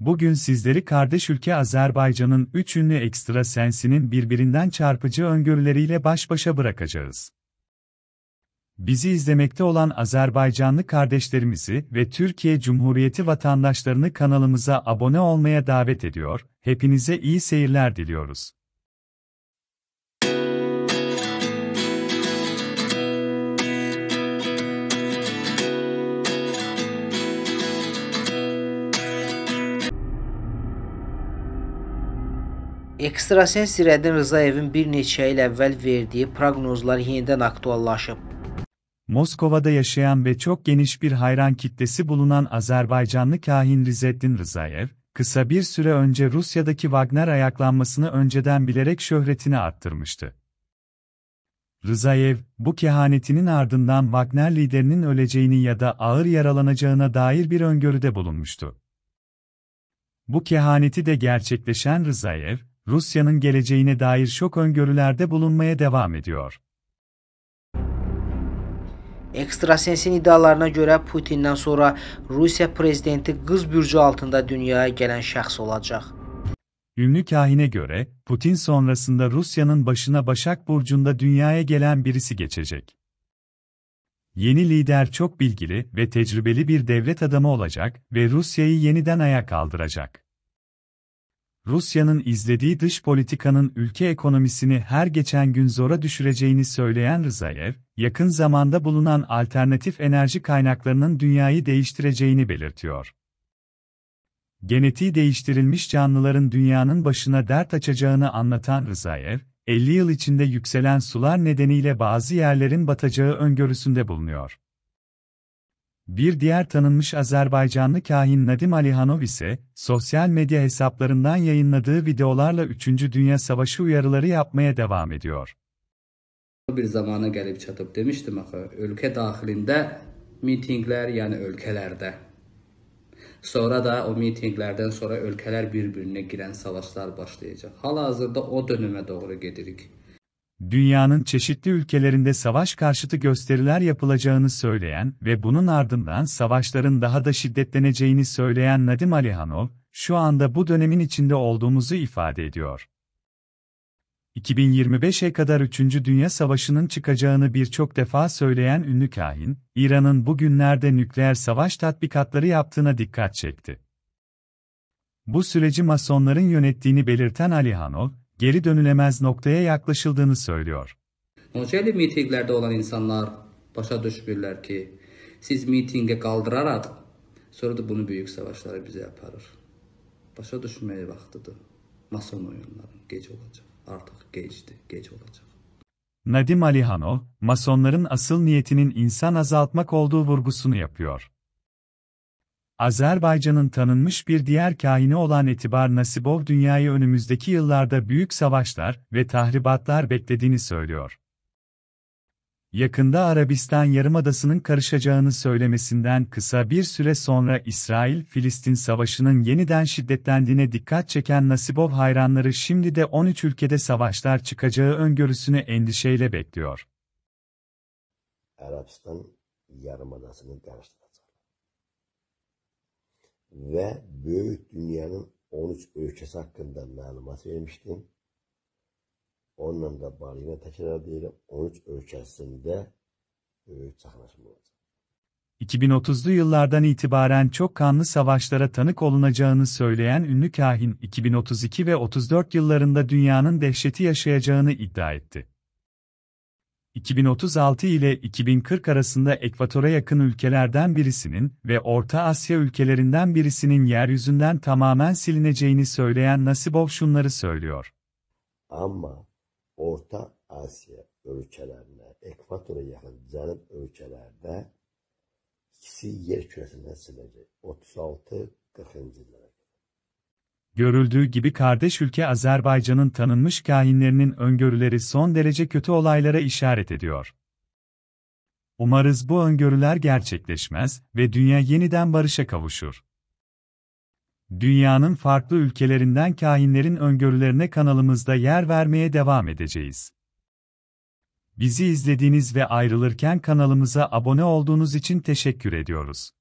Bugün sizleri kardeş ülke Azerbaycan'ın üç ünlü ekstra sensinin birbirinden çarpıcı öngörüleriyle baş başa bırakacağız. Bizi izlemekte olan Azerbaycanlı kardeşlerimizi ve Türkiye Cumhuriyeti vatandaşlarını kanalımıza abone olmaya davet ediyor, hepinize iyi seyirler diliyoruz. Ekstrasensi Rədin Rızaev'in bir neçə il əvvəl verdiyi proqnozlar yenidən aktuallaşıb. Moskova'da yaşayan ve çok geniş bir hayran kitlesi bulunan Azerbaycanlı kahin Rizeddin Rızayev, kısa bir süre önce Rusya'daki Wagner ayaklanmasını önceden bilerek şöhretini arttırmıştı. Rızaev, bu kehanetinin ardından Wagner liderinin öleceğini ya da ağır yaralanacağına dair bir öngörüde bulunmuştu. Bu kehaneti de gerçekleşen Rızaev, Rusya'nın geleceğine dair şok öngörülerde bulunmaya devam ediyor. Ekstrasensin iddialarına göre Putin'den sonra Rusya prezidenti kız bürcü altında dünyaya gelen şahs olacak. Ünlü kahine göre Putin sonrasında Rusya'nın başına Başak burcunda dünyaya gelen birisi geçecek. Yeni lider çok bilgili ve tecrübeli bir devlet adamı olacak ve Rusya'yı yeniden ayağa kaldıracak. Rusya'nın izlediği dış politikanın ülke ekonomisini her geçen gün zora düşüreceğini söyleyen Rızayev, yakın zamanda bulunan alternatif enerji kaynaklarının dünyayı değiştireceğini belirtiyor. Genetiği değiştirilmiş canlıların dünyanın başına dert açacağını anlatan Rızayev, 50 yıl içinde yükselen sular nedeniyle bazı yerlerin batacağı öngörüsünde bulunuyor. Bir diğer tanınmış Azerbaycanlı kahin Nadim Alihanov ise, sosyal medya hesaplarından yayınladığı videolarla 3. Dünya Savaşı uyarıları yapmaya devam ediyor. Bir zamana gelip çatıp demiştim axı, ölkə daxilində mitingler yani ülkelerde. Sonra da o mitinglerden sonra ülkeler birbirine giren savaşlar başlayacak. Hal-hazırda o döneme doğru gedirik dünyanın çeşitli ülkelerinde savaş karşıtı gösteriler yapılacağını söyleyen ve bunun ardından savaşların daha da şiddetleneceğini söyleyen Nadim Alihanov, şu anda bu dönemin içinde olduğumuzu ifade ediyor. 2025'e kadar 3. Dünya Savaşı'nın çıkacağını birçok defa söyleyen ünlü kahin, İran'ın bugünlerde nükleer savaş tatbikatları yaptığına dikkat çekti. Bu süreci masonların yönettiğini belirten Alihanov, geri dönülemez noktaya yaklaşıldığını söylüyor. Hocaeli mitinglerde olan insanlar başa düşmürler ki siz mitinge kaldırarak sonra da bunu büyük savaşları bize yaparır. Başa düşmeye vaktidir. Mason oyunları geç olacak. Artık geçti, geç olacak. Nadim Alihanov, masonların asıl niyetinin insan azaltmak olduğu vurgusunu yapıyor. Azerbaycan'ın tanınmış bir diğer kahini olan Etibar Nasibov dünyayı önümüzdeki yıllarda büyük savaşlar ve tahribatlar beklediğini söylüyor. Yakında Arabistan Yarımadası'nın karışacağını söylemesinden kısa bir süre sonra İsrail-Filistin savaşının yeniden şiddetlendiğine dikkat çeken Nasibov hayranları şimdi de 13 ülkede savaşlar çıkacağı öngörüsünü endişeyle bekliyor. Arabistan Yarımadası'nın karıştı ve büyük dünyanın 13 ülkesi hakkında malumat vermiştim. Onunla da bağlı yine tekrar diyelim 13 ülkesinde büyük çaklaşma oldu. 2030'lu yıllardan itibaren çok kanlı savaşlara tanık olunacağını söyleyen ünlü kahin 2032 ve 34 yıllarında dünyanın dehşeti yaşayacağını iddia etti. 2036 ile 2040 arasında ekvatora yakın ülkelerden birisinin ve Orta Asya ülkelerinden birisinin yeryüzünden tamamen silineceğini söyleyen Nasibov şunları söylüyor. Ama Orta Asya ülkelerine, ekvatora yakın canım ülkelerde ikisi yer küresinden silinecek. 36-40. yıllara Görüldüğü gibi kardeş ülke Azerbaycan'ın tanınmış kahinlerinin öngörüleri son derece kötü olaylara işaret ediyor. Umarız bu öngörüler gerçekleşmez ve dünya yeniden barışa kavuşur. Dünyanın farklı ülkelerinden kahinlerin öngörülerine kanalımızda yer vermeye devam edeceğiz. Bizi izlediğiniz ve ayrılırken kanalımıza abone olduğunuz için teşekkür ediyoruz.